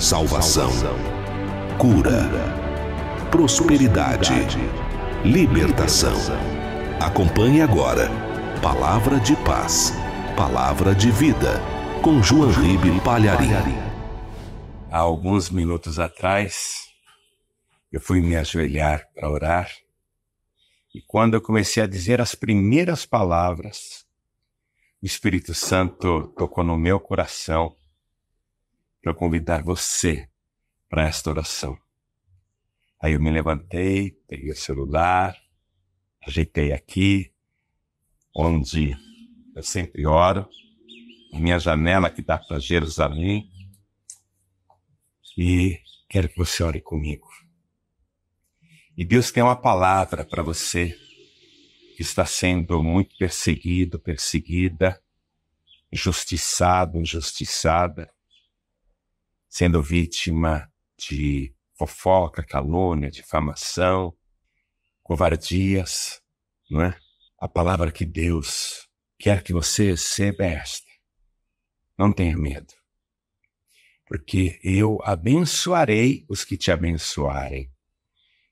salvação, cura, prosperidade, libertação. Acompanhe agora Palavra de Paz, Palavra de Vida, com João Ribe Palharim. Há alguns minutos atrás, eu fui me ajoelhar para orar, e quando eu comecei a dizer as primeiras palavras, o Espírito Santo tocou no meu coração para convidar você para esta oração. Aí eu me levantei, peguei o celular, ajeitei aqui, onde eu sempre oro, minha janela que dá para Jerusalém, e quero que você ore comigo. E Deus tem uma palavra para você que está sendo muito perseguido, perseguida, injustiçado, injustiçada sendo vítima de fofoca, calúnia, difamação, covardias, não é? A palavra que Deus quer que você seja esta. Não tenha medo, porque eu abençoarei os que te abençoarem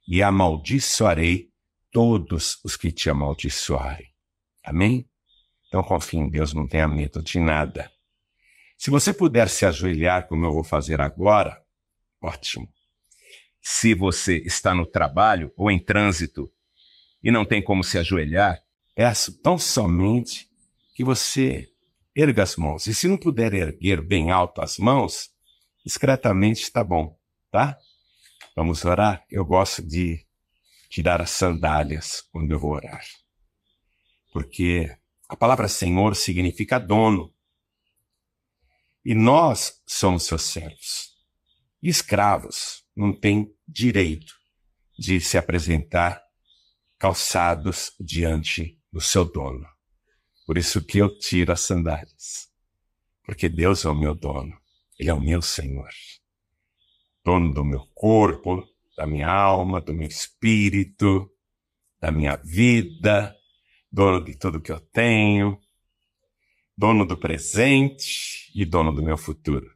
e amaldiçoarei todos os que te amaldiçoarem. Amém? Então confie em Deus, não tenha medo de nada. Se você puder se ajoelhar, como eu vou fazer agora, ótimo. Se você está no trabalho ou em trânsito e não tem como se ajoelhar, peço é tão somente que você erga as mãos. E se não puder erguer bem alto as mãos, discretamente está bom, tá? Vamos orar? Eu gosto de tirar as sandálias quando eu vou orar. Porque a palavra Senhor significa dono. E nós somos seus servos. Escravos não têm direito de se apresentar calçados diante do seu dono. Por isso que eu tiro as sandálias. Porque Deus é o meu dono. Ele é o meu Senhor. Dono do meu corpo, da minha alma, do meu espírito, da minha vida, dono de tudo que eu tenho dono do presente e dono do meu futuro.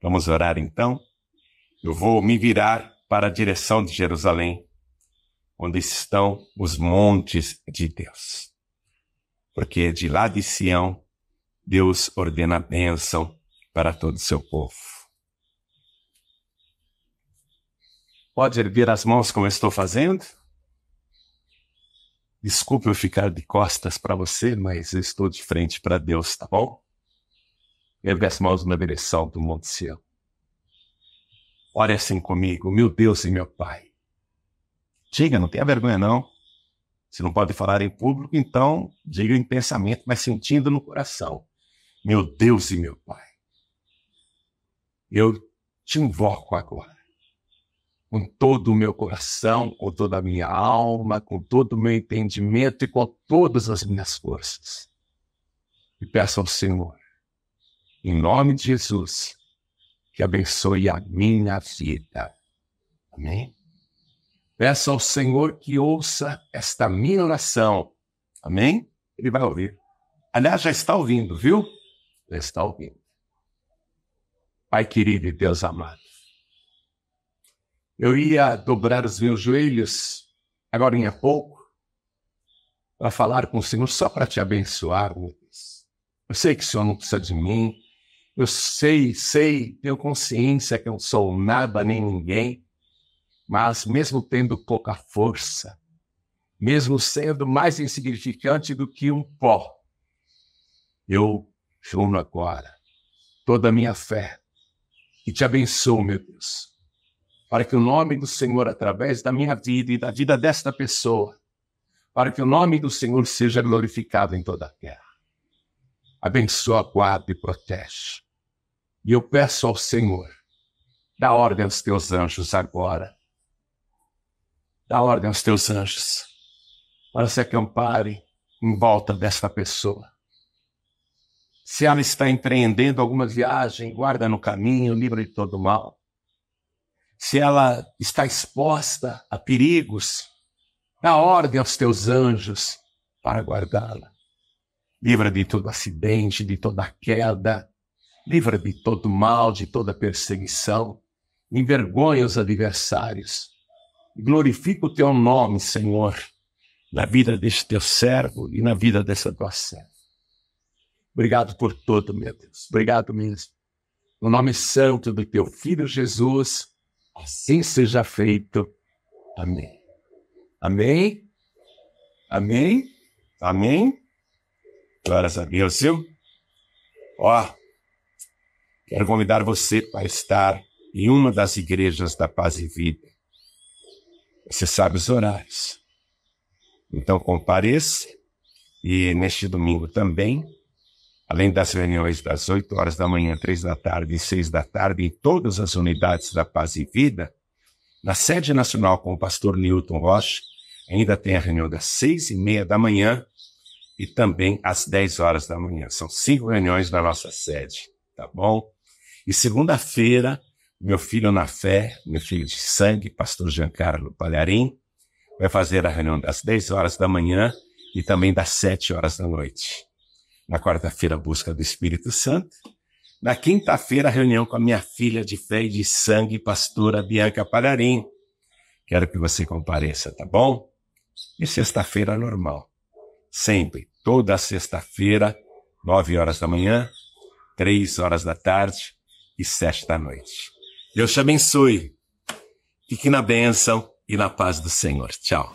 Vamos orar então? Eu vou me virar para a direção de Jerusalém, onde estão os montes de Deus. Porque de lá de Sião, Deus ordena a bênção para todo o seu povo. Pode erguer as mãos como eu estou fazendo? Desculpe eu ficar de costas para você, mas eu estou de frente para Deus, tá bom? Ergue as mãos na direção do Monte Sião. Ore assim comigo, meu Deus e meu Pai. Diga, não tenha vergonha não. Se não pode falar em público, então diga em pensamento, mas sentindo no coração. Meu Deus e meu Pai, eu te invoco agora com todo o meu coração, com toda a minha alma, com todo o meu entendimento e com todas as minhas forças. E peço ao Senhor, em nome de Jesus, que abençoe a minha vida. Amém? Peço ao Senhor que ouça esta minha oração. Amém? Ele vai ouvir. Aliás, já está ouvindo, viu? Já está ouvindo. Pai querido e Deus amado. Eu ia dobrar os meus joelhos, agora em pouco, para falar com o Senhor só para te abençoar, meu Deus. Eu sei que o Senhor não precisa de mim. Eu sei, sei, tenho consciência que eu não sou nada nem ninguém. Mas mesmo tendo pouca força, mesmo sendo mais insignificante do que um pó, eu juno agora toda a minha fé e te abençoo, meu Deus para que o nome do Senhor, através da minha vida e da vida desta pessoa, para que o nome do Senhor seja glorificado em toda a terra. Abençoa, guarda e protege. E eu peço ao Senhor, dá ordem aos teus anjos agora. Dá ordem aos teus anjos para se acamparem em volta desta pessoa. Se ela está empreendendo alguma viagem, guarda no caminho, livra de todo mal se ela está exposta a perigos, dá ordem aos teus anjos para guardá-la. Livra de todo acidente, de toda queda, livra de todo mal, de toda perseguição. Envergonha os adversários. Glorifica o teu nome, Senhor, na vida deste teu servo e na vida dessa tua serva. Obrigado por tudo, meu Deus. Obrigado mesmo. No nome santo do teu filho Jesus assim seja feito. Amém. Amém? Amém? Amém? Glórias a Deus, viu? Ó, quero convidar você para estar em uma das igrejas da Paz e Vida. Você sabe os horários. Então compareça e neste domingo também Além das reuniões das 8 horas da manhã, 3 da tarde e 6 da tarde em todas as unidades da Paz e Vida, na sede nacional com o pastor Newton Rocha, ainda tem a reunião das 6 e meia da manhã e também às 10 horas da manhã. São cinco reuniões na nossa sede, tá bom? E segunda-feira, meu filho na fé, meu filho de sangue, pastor Giancarlo Palharim, vai fazer a reunião das 10 horas da manhã e também das 7 horas da noite. Na quarta-feira, a busca do Espírito Santo. Na quinta-feira, a reunião com a minha filha de fé e de sangue, pastora Bianca Palharim. Quero que você compareça, tá bom? E sexta-feira normal. Sempre, toda sexta-feira, nove horas da manhã, três horas da tarde e sete da noite. Deus te abençoe. Fique na bênção e na paz do Senhor. Tchau.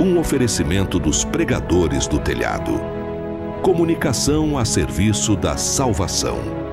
Um oferecimento dos pregadores do telhado. Comunicação a serviço da salvação